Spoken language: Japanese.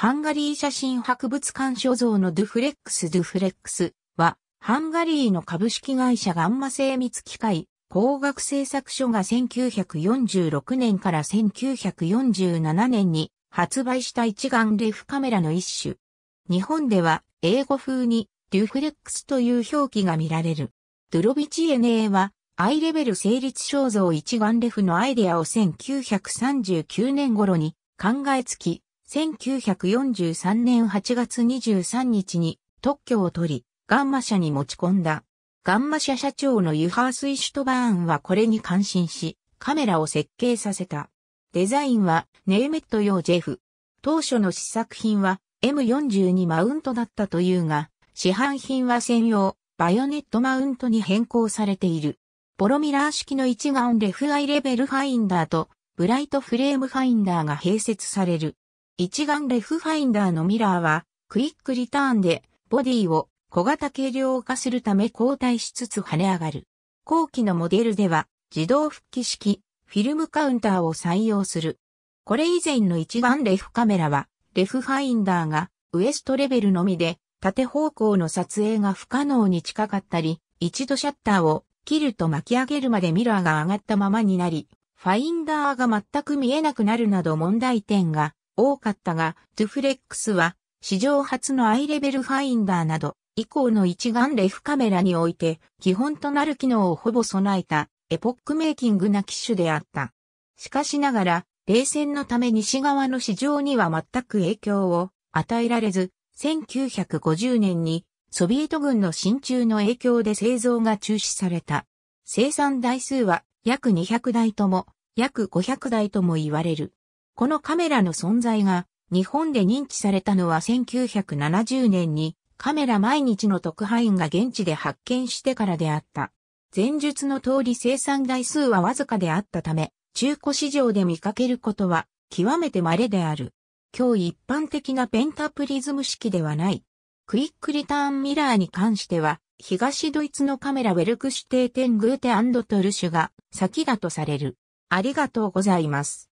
ハンガリー写真博物館所蔵のドゥフレックスドゥフレックスは、ハンガリーの株式会社ガンマ精密機械工学製作所が1946年から1947年に発売した一眼レフカメラの一種。日本では英語風にドゥフレックスという表記が見られる。ドゥロビチエネーはアイレベル成立肖像一眼レフのアイデアを1939年頃に考えつき、1943年8月23日に特許を取り、ガンマ社に持ち込んだ。ガンマ社社長のユハース・イシュトバーンはこれに感心し、カメラを設計させた。デザインはネーメット用ジェフ。当初の試作品は M42 マウントだったというが、市販品は専用バヨネットマウントに変更されている。ボロミラー式の一眼レフアイレベルファインダーとブライトフレームファインダーが併設される。一眼レフファインダーのミラーは、クイックリターンで、ボディを小型軽量化するため後退しつつ跳ね上がる。後期のモデルでは、自動復帰式、フィルムカウンターを採用する。これ以前の一眼レフカメラは、レフファインダーがウエストレベルのみで、縦方向の撮影が不可能に近かったり、一度シャッターを切ると巻き上げるまでミラーが上がったままになり、ファインダーが全く見えなくなるなど問題点が多かったが、トゥフレックスは、史上初のアイレベルファインダーなど、以降の一眼レフカメラにおいて、基本となる機能をほぼ備えた、エポックメイキングな機種であった。しかしながら、冷戦のため西側の市場には全く影響を与えられず、1950年にソビエト軍の進駐の影響で製造が中止された。生産台数は約200台とも、約500台とも言われる。このカメラの存在が日本で認知されたのは1970年にカメラ毎日の特派員が現地で発見してからであった。前述の通り生産台数はわずかであったため、中古市場で見かけることは極めて稀である。今日一般的なペンタプリズム式ではない。クイックリターンミラーに関しては、東ドイツのカメラウェルクシュテーテングーテトルシュが先だとされる。ありがとうございます。